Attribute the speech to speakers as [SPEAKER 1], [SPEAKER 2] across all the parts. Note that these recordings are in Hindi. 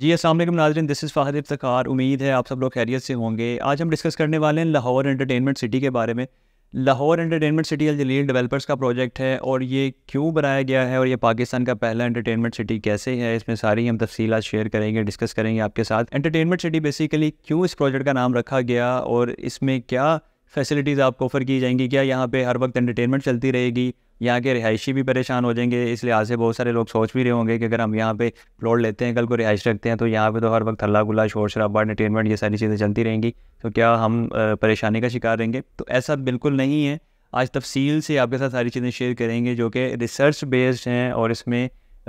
[SPEAKER 1] जी असलम नाजरन दिस इज़ फ़ाहिर इफ्तार उम्मीद है आप सब लोग खैरियत से होंगे आज हम डिस्कस करने वाले हैं लाहौर एंटरटेनमेंट सिटी के बारे में Lahore entertainment city Al Jalil developers का प्रोजेक्ट है और ये क्यों बनाया गया है और ये पाकिस्तान का पहला एंटरटेनमेंट सिटी कैसे है इसमें सारी हम तफसी शेयर करेंगे डिस्कस करेंगे आपके साथ एंटरटेनमेंट सिटी बेसिकली क्यों इस प्रोजेक्ट का नाम रखा गया और इसमें क्या फैसिलिटीज़ आपको ऑफ़र की जाएंगी क्या यहाँ पर हर वक्त एंटरटेनमेंट चलती रहेगी यहाँ के रिहायशी भी परेशान हो जाएंगे इस लिहाज से बहुत सारे लोग सोच भी रहे होंगे कि अगर हम यहाँ पे प्लॉट लेते हैं कल को रिहायश रखते हैं तो यहाँ पे तो हर वक्त हल्ला गुला शोर शराबा इंटरटेनमेंट ये सारी चीज़ें चलती रहेंगी तो क्या हम परेशानी का शिकार रहेंगे तो ऐसा बिल्कुल नहीं है आज तफसील से आपके साथ सारी चीज़ें शेयर करेंगे जो कि रिसर्च बेस्ड हैं और इसमें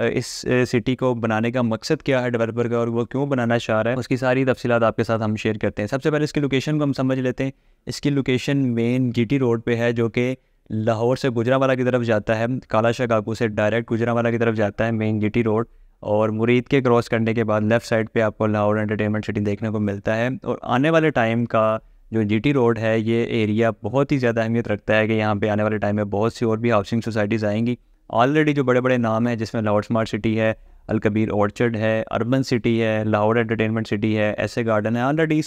[SPEAKER 1] इस सिटी को बनाने का मकसद क्या है डेवलपर का और वो क्यों बनाना चाह रहा है उसकी सारी तफसीत आपके साथ हम शेयर करते हैं सबसे पहले इसकी लोकेशन को हम समझ लेते हैं इसकी लोकेशन मेन जीटी रोड पे है जो कि लाहौर से गुजरावाला की तरफ जाता है कालाशाह काकू से डायरेक्ट गुजरावाला की तरफ जाता है मेन जीटी रोड और मुरीद के क्रॉस करने के बाद लेफ़्ट साइड पे आपको लाहौर एंटरटेनमेंट सिटी देखने को मिलता है और आने वाले टाइम का जो जीटी रोड है ये एरिया बहुत ही ज़्यादा अहमियत रखता है कि यहाँ पे आने वाले टाइम में बहुत सी और भी हाउसिंग सोसाइटीज़ आएंगी ऑलरेडी जो बड़े बड़े नाम हैं जिसमें लाहौर स्मार्ट सिटी है अलकबीर ऑर्चर्ड है अर्बन सिटी है लाहौर एंटरटेनमेंट सिटी है ऐसे गार्डन है ऑलरेडी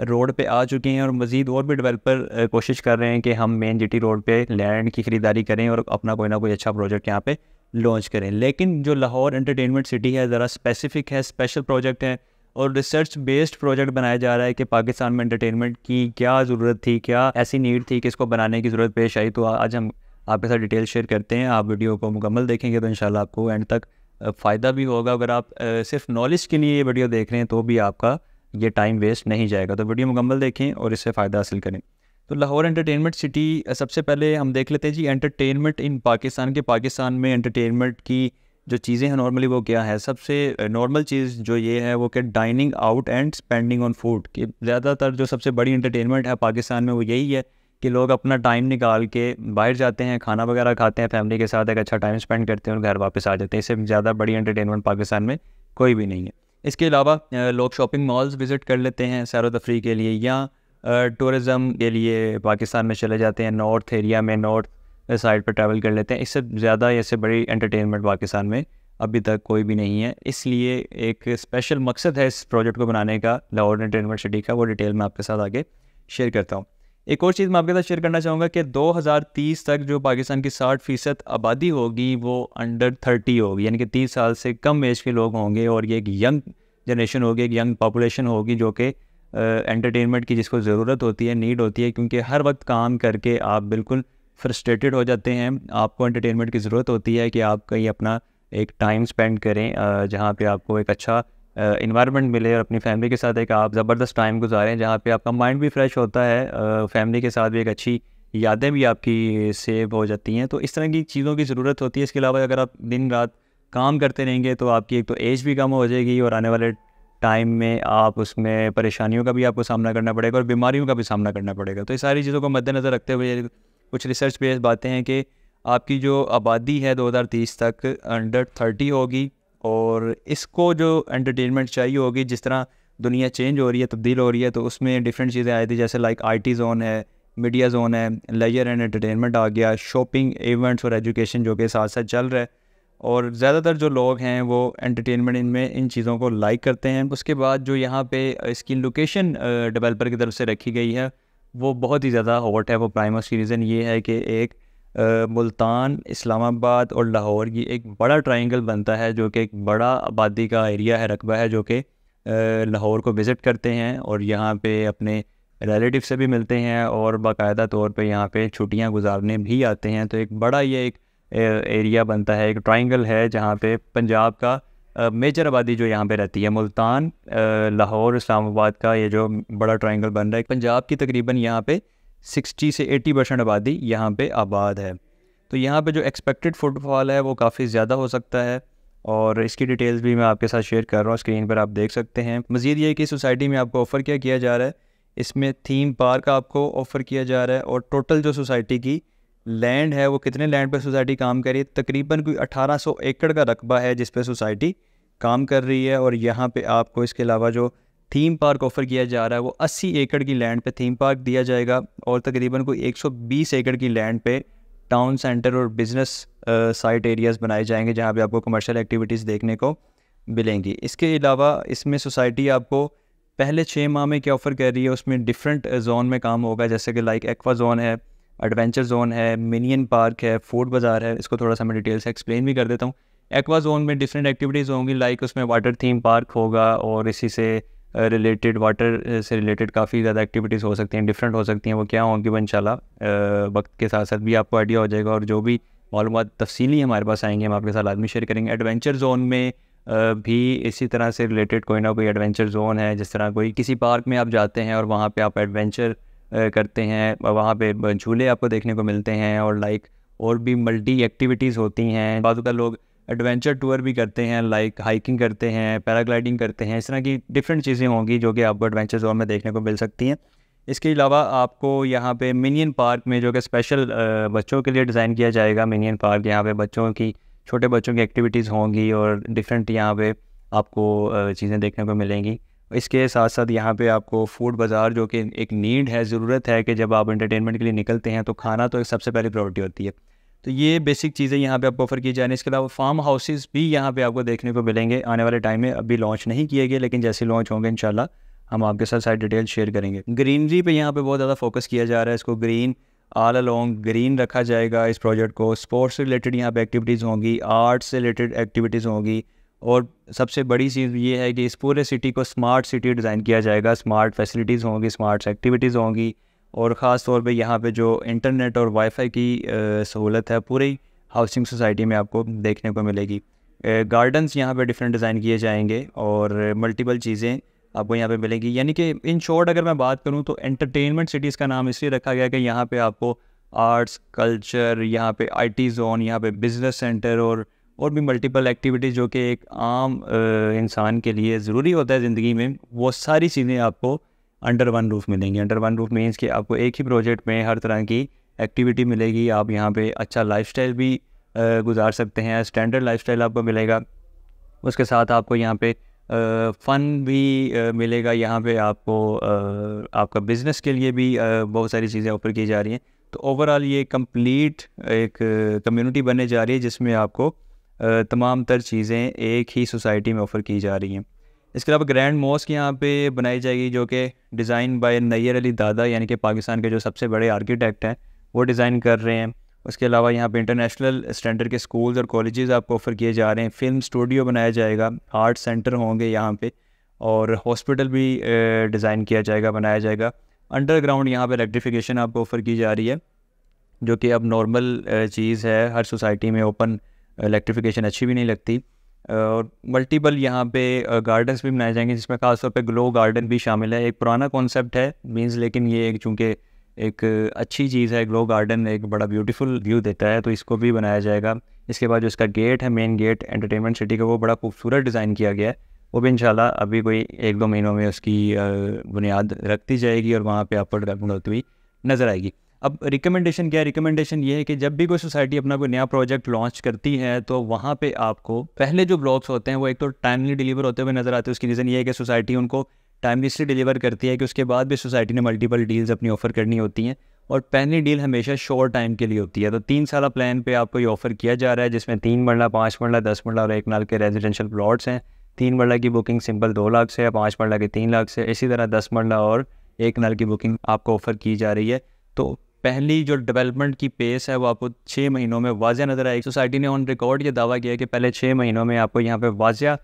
[SPEAKER 1] रोड पे आ चुके हैं और मज़ीद और भी डेवलपर कोशिश कर रहे हैं कि हम मेन जी रोड पे लैंड की ख़रीदारी करें और अपना कोई ना कोई अच्छा प्रोजेक्ट यहाँ पे लॉन्च करें लेकिन जो लाहौर एंटरटेनमेंट सिटी है ज़रा स्पेसिफिक है स्पेशल प्रोजेक्ट है और रिसर्च बेस्ड प्रोजेक्ट बनाया जा रहा है कि पाकिस्तान में इंटरटेनमेंट की क्या ज़रूरत थी क्या ऐसी नीड थी कि इसको बनाने की ज़रूरत पेश आई तो आज हम आपके साथ डिटेल शेयर करते हैं आप वीडियो को मुकम्मल देखेंगे तो इन आपको एंड तक फ़ायदा भी होगा अगर आप सिर्फ नॉलेज के लिए ये वीडियो देख रहे हैं तो भी आपका ये टाइम वेस्ट नहीं जाएगा तो वीडियो मुकम्मल देखें और इससे फ़ायदा हासिल करें तो लाहौर एंटरटेनमेंट सिटी सबसे पहले हम देख लेते हैं जी एंटरटेनमेंट इन पाकिस्तान के पाकिस्तान में एंटरटेनमेंट की जो चीज़ें हैं नॉर्मली वो क्या है सबसे नॉर्मल चीज़ जो ये है वो कि dining out and spending on food कि ज़्यादातर जो सबसे बड़ी एंटरटेनमेंट है पाकिस्तान में वो यही है कि लोग अपना टाइम निकाल के बाहर जाते हैं खाना वगैरह खाते हैं फैमिली के साथ एक अच्छा टाइम स्पेंड करते हैं और घर वापस आ जाते हैं इससे ज़्यादा बड़ी एंटरटेनमेंट पाकिस्तान में कोई भी नहीं है इसके अलावा लोग शॉपिंग मॉल्स विज़िट कर लेते हैं सैर तफरी के लिए या टूरिज़म के लिए पाकिस्तान में चले जाते हैं नॉर्थ एरिया में नॉर्थ साइड पर ट्रैवल कर लेते हैं इससे ज़्यादा ऐसे बड़ी एंटरटेनमेंट पाकिस्तान में अभी तक कोई भी नहीं है इसलिए एक स्पेशल मकसद है इस प्रोजेक्ट को बनाने का लाहौर एंटरटेनमेंट सिटी का वो डिटेल मैं आपके साथ आगे शेयर करता हूँ एक और चीज़ मैं आपके साथ शेयर करना चाहूँगा कि 2030 तक जो पाकिस्तान की साठ फ़ीसद आबादी होगी वो अंडर थर्टी होगी यानी कि तीस साल से कम एज के लोग होंगे और ये एक यंग जनरेशन होगी एक यंग पॉपुलेशन होगी जो कि एंटरटेनमेंट की जिसको ज़रूरत होती है नीड होती है क्योंकि हर वक्त काम करके आप बिल्कुल फ्रस्ट्रेटेड हो जाते हैं आपको एंटरटेनमेंट की ज़रूरत होती है कि आप कहीं अपना एक टाइम स्पेंड करें जहाँ पर आपको एक अच्छा इन्वायरमेंट मिले और अपनी फैमिली के साथ एक आप ज़बरदस्त टाइम गुजारें जहाँ पे आपका माइंड भी फ्रेश होता है फैमिली के साथ भी एक अच्छी यादें भी आपकी सेव हो जाती हैं तो इस तरह की चीज़ों की ज़रूरत होती है इसके अलावा अगर आप दिन रात काम करते रहेंगे तो आपकी एक तो एज भी कम हो जाएगी और आने वाले टाइम में आप उसमें परेशानियों का भी आपको सामना करना पड़ेगा और बीमारियों का भी सामना करना पड़ेगा तो ये सारी चीज़ों को मद्देनज़र रखते हुए कुछ रिसर्च बेस्ड बातें हैं कि आपकी जो आबादी है दो तक अंडर थर्टी होगी और इसको जो एंटरटेनमेंट चाहिए होगी जिस तरह दुनिया चेंज हो रही है तब्दील हो रही है तो उसमें डिफरेंट चीज़ें आई थी जैसे लाइक आई टी जोन है मीडिया जोन है लेजर एंड एंटरटेनमेंट आ गया शॉपिंग इवेंट्स और एजुकेशन जो कि साथ साथ चल रहा है और ज़्यादातर जो लोग हैं वो एंटरटेनमेंट इनमें इन चीज़ों को लाइक करते हैं उसके बाद जो यहाँ पे इसकी लोकेशन डेवलपर की तरफ से रखी गई है वो बहुत ही ज़्यादा हॉट है वो प्राइमस की रीज़न ये है कि एक मुल्तान इस्लामाबाद और लाहौर ये एक बड़ा ट्रायंगल बनता है जो कि एक बड़ा आबादी का एरिया है रकबा है जो कि लाहौर को विज़िट करते हैं और यहाँ पे अपने रिलेटिव से भी मिलते हैं और बाकायदा तौर पे यहाँ पे छुट्टियाँ गुजारने भी आते हैं तो एक बड़ा ये एक एरिया बनता है एक ट्राइंगल है जहाँ पे पंजाब का मेजर आबादी जो यहाँ पे रहती है मुल्तान लाहौर इस्लामाबाद का ये जो बड़ा ट्रायंगल बन रहा है पंजाब की तकरीबन यहाँ पे सिक्सटी से एटी परसेंट आबादी यहाँ पे आबाद है तो यहाँ पे जो एक्सपेक्टेड फुटफॉल है वो काफ़ी ज़्यादा हो सकता है और इसकी डिटेल्स भी मैं आपके साथ शेयर कर रहा हूँ स्क्रीन पर आप देख सकते हैं मज़ीद ये कि सोसाइटी में आपको ऑफ़र क्या किया जा रहा है इसमें थीम पार्क आपको ऑफ़र किया जा रहा है और टोटल जो सोसाइटी की लैंड है वो कितने लैंड पर सोसाइटी काम कर रही है तकरीबन कोई 1800 एकड़ का रकबा है जिस पर सोसाइटी काम कर रही है और यहाँ पे आपको इसके अलावा जो थीम पार्क ऑफर किया जा रहा है वो 80 एकड़ की लैंड पे थीम पार्क दिया जाएगा और तकरीबन कोई 120 एकड़ की लैंड पे टाउन सेंटर और बिजनेस साइट एरियाज़ बनाए जाएंगे जहाँ पे आपको कमर्शियल एक्टिविटीज़ देखने को मिलेंगी इसके अलावा इसमें सोसाइटी आपको पहले छः माह में क्या ऑफ़र कर रही है उसमें डिफरेंट जोन में काम होगा जैसे कि लाइक एक्वा जोन है एडवेंचर जोन है मिनियन पार्क है फूड बाज़ार है इसको थोड़ा सा मैं डिटेल से एक्सप्लेन भी कर देता हूँ एक्वा जोन में डिफरेंट एक्टिविटीज़ होंगी लाइक उसमें वाटर थीम पार्क होगा और इसी से रिलेटेड वाटर से रिलेटेड काफ़ी ज़्यादा एक्टिविटीज़ हो सकती हैं डिफरेंट हो सकती हैं वो क्या होंगी वो इनशाला वक्त के साथ साथ भी आपको आइडिया हो जाएगा और जो भी मालूम तफसीली हमारे पास आएंगे हम आपके साथ आदमी शेयर करेंगे एडवेंचर जोन में भी इसी तरह से रिलेटेड कोई ना कोई एडवेंचर जोन है जिस तरह कोई किसी पार्क में आप जाते हैं और वहाँ पे आप एडवेंचर करते हैं वहाँ पे झूले आपको देखने को मिलते हैं और लाइक और भी मल्टी एक्टिविटीज़ होती हैं बाद लोग एडवेंचर टूर भी करते हैं लाइक हाइकिंग करते हैं पैराग्लाइडिंग करते हैं इस तरह की डिफरेंट चीज़ें होंगी जो कि आपको एडवेंचर जोन में देखने को मिल सकती हैं इसके अलावा आपको यहाँ पे मिनियन पार्क में जो कि स्पेशल बच्चों के लिए डिज़ाइन किया जाएगा मिनियन पार्क यहाँ पे बच्चों की छोटे बच्चों की एक्टिविटीज़ होंगी और डिफरेंट यहाँ पे आपको चीज़ें देखने को मिलेंगी इसके साथ साथ यहाँ पे आपको फूड बाज़ार जो कि एक नीड है ज़रूरत है कि जब आप इंटरटेनमेंट के लिए निकलते हैं तो खाना तो सबसे पहली प्रॉपर्टी होती है तो ये बेसिक चीज़ें यहाँ पे आपको ऑफर की जा रही इसके अलावा फार्म हाउसेज़ भी यहाँ पे आपको देखने को मिलेंगे आने वाले टाइम में अभी लॉन्च नहीं किए गए लेकिन जैसे लॉन्च होंगे इंशाल्लाह हम आपके साथ सारी डिटेल शेयर करेंगे ग्रीनरी पे यहाँ पे बहुत ज़्यादा फोकस किया जा रहा है इसको ग्रीन ऑल अलॉन्ग ग्रीन रखा जाएगा इस प्रोजेक्ट को स्पोर्ट्स से रिलेटेड यहाँ पर एक्टिविटीज़ होंगी आर्ट्स से रिलेटेड एक्टिविटीज़ होंगी और सबसे बड़ी चीज़ ये है कि इस पूरे सिटी को स्मार्ट सिटी डिज़ाइन किया जाएगा स्मार्ट फैसिलिटीज़ होंगी स्मार्ट एक्टिविटीज़ होंगी और ख़ास तौर पे यहाँ पे जो इंटरनेट और वाईफाई की सहूलत है पूरी हाउसिंग सोसाइटी में आपको देखने को मिलेगी गार्डन्स यहाँ पे डिफरेंट डिज़ाइन किए जाएंगे और मल्टीपल चीज़ें आपको यहाँ पे मिलेंगी यानी कि इन शॉर्ट अगर मैं बात करूँ तो एंटरटेनमेंट सिटीज़ का नाम इसलिए रखा गया कि यहाँ पर आपको आर्ट्स कल्चर यहाँ आई टी जोन यहाँ पर बिज़नेस सेंटर और और भी मल्टीपल एक्टिविटीज़ जो कि एक आम इंसान के लिए ज़रूरी होता है ज़िंदगी में वो सारी चीज़ें आपको अंडर वन रूफ मिलेंगी अंडर वन रूफ मीन्स कि आपको एक ही प्रोजेक्ट में हर तरह की एक्टिविटी मिलेगी आप यहाँ पे अच्छा लाइफस्टाइल भी गुजार सकते हैं स्टैंडर्ड लाइफस्टाइल आपको मिलेगा उसके साथ आपको यहाँ पे फ़न भी मिलेगा यहाँ पे आपको आपका बिज़नेस के लिए भी बहुत सारी चीज़ें ऑफर की जा रही हैं तो ओवरऑल ये कंप्लीट एक कम्युनिटी बनने जा रही है जिसमें आपको तमाम तर चीज़ें एक ही सोसाइटी में ऑफ़र की जा रही हैं इसके अलावा ग्रैंड मॉस्क यहाँ पे बनाई जाएगी जो कि डिज़ाइन बाय नैयर अली दादा यानी कि पाकिस्तान के जो सबसे बड़े आर्किटेक्ट हैं वो डिज़ाइन कर रहे हैं उसके अलावा यहाँ पे इंटरनेशनल स्टैंडर्ड के स्कूल्स और कॉलेजेस आपको ऑफर किए जा रहे हैं फिल्म स्टूडियो बनाया जाएगा आर्ट सेंटर होंगे यहाँ पर और हॉस्पिटल भी डिज़ाइन किया जाएगा बनाया जाएगा अंडरग्राउंड यहाँ पर इलेक्ट्रिफिकेशन आपको ऑफर की जा रही है जो कि अब नॉर्मल चीज़ है हर सोसाइटी में ओपन इलेक्ट्रीफिकेशन अच्छी भी नहीं लगती और मल्टीपल यहाँ पे गार्डन्स भी बनाए जाएंगे जिसमें खासतौर पे ग्लो गार्डन भी शामिल है एक पुराना कॉन्सेप्ट है मींस लेकिन ये एक चूँकि एक अच्छी चीज़ है ग्लो गार्डन एक बड़ा ब्यूटीफुल व्यू देता है तो इसको भी बनाया जाएगा इसके बाद जो इसका गेट है मेन गेट एंटरटेनमेंट सिटी का वो बड़ा खूबसूरत डिज़ाइन किया गया है वो भी इंशाल्लाह अभी कोई एक दो महीनों में उसकी बुनियाद रख जाएगी और वहाँ पर आपको डेवलपमेंट होती हुई नज़र आएगी अब रिकमेंडेशन क्या है रिकमेंडेशन ये है कि जब भी कोई सोसाइटी अपना कोई नया प्रोजेक्ट लॉन्च करती है तो वहाँ पे आपको पहले जो ब्लॉग्स होते हैं वो एक तो टाइमली डिलीवर होते हुए नज़र आते हैं उसकी रीज़न ये है कि सोसाइटी उनको टाइमली से डिलीवर करती है कि उसके बाद भी सोसाइटी ने मल्टीपल डील्स अपनी ऑफ़र करनी होती हैं और पहली डील हमेशा शॉर्ट टाइम के लिए होती है तो तीन साल प्लान पर आपको ये ऑफ़र किया जा रहा है जिसमें तीन मरला पाँच मरला दस मरला और एक नाल के रेजिडेंशल प्लाट्स हैं तीन मरला की बुकिंग सिंपल दो लाख से या पाँच मरला की तीन लाख से इसी तरह दस मरला और एक नाल की बुकिंग आपको ऑफ़र की जा रही है तो पहली जो डेवलपमेंट की पेस है वो आपको छः महीनों में वाजिया नजर आएगी सोसाइटी ने ऑन रिकॉर्ड ये दावा किया कि पहले छः महीनों में आपको यहाँ पे वाजिया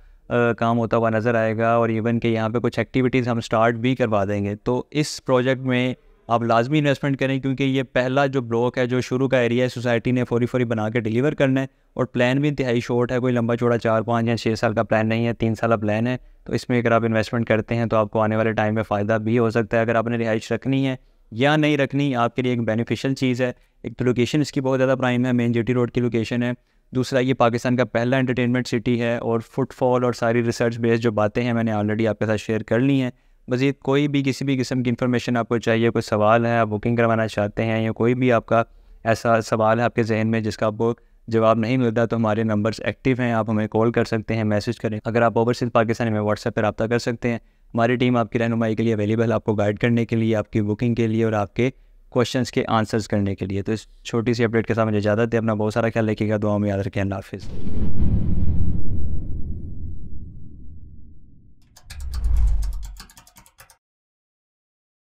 [SPEAKER 1] काम होता हुआ नज़र आएगा और इवन कि यहाँ पे कुछ एक्टिविटीज़ हम स्टार्ट भी करवा देंगे तो इस प्रोजेक्ट में आप लाजमी इन्वेस्टमेंट करें क्योंकि ये पहला जो ब्लॉक है जो शुरू का एरिया है सोसाइटी ने फौरी फौरी बना के डिलीवर करना है और प्लान भी इतहाई शॉर्ट है कोई लंबा चौड़ा चार पाँच या छः साल का प्लान नहीं है तीन साल का प्लान है तो इसमें अगर आप इन्वेस्टमेंट करते हैं तो आपको आने वाले टाइम में फ़ायदा भी हो सकता है अगर आपने रिहाइश रखनी है या नहीं रखनी आपके लिए एक बेनिफिशियल चीज़ है एक तो लोकेशन इसकी बहुत ज़्यादा प्राइम है मेन जेटी रोड की लोकेशन है दूसरा ये पाकिस्तान का पहला एंटरटेनमेंट सिटी है और फुटफॉल और सारी रिसर्च बेस्ड जो बातें हैं मैंने ऑलरेडी आपके साथ शेयर कर ली हैं मज़ीद कोई भी किसी भी किस्म की इन्फॉर्मेशन आपको चाहिए कोई सवाल है आप बुकिंग करवाना चाहते हैं या कोई भी आपका ऐसा सवाल है आपके जहन में जिसका आपको जवाब नहीं मिलता तो हमारे नंबर्स एक्टिव हैं आप हमें कॉल कर सकते हैं मैसेज करें अगर आप ओवरसीज पाकिस्तान में व्हाट्सएप पर रबा कर सकते हैं हमारी टीम आपकी रहनुमाई के लिए अवेलेबल आपको गाइड करने के लिए आपकी बुकिंग के लिए और आपके क्वेश्चन के आंसर्स करने के लिए तो इस छोटी सी अपडेट के साथ मुझे इजाज़त है अपना बहुत सारा ख्याल रखिएगा दुआ में याद रखें हाफिज़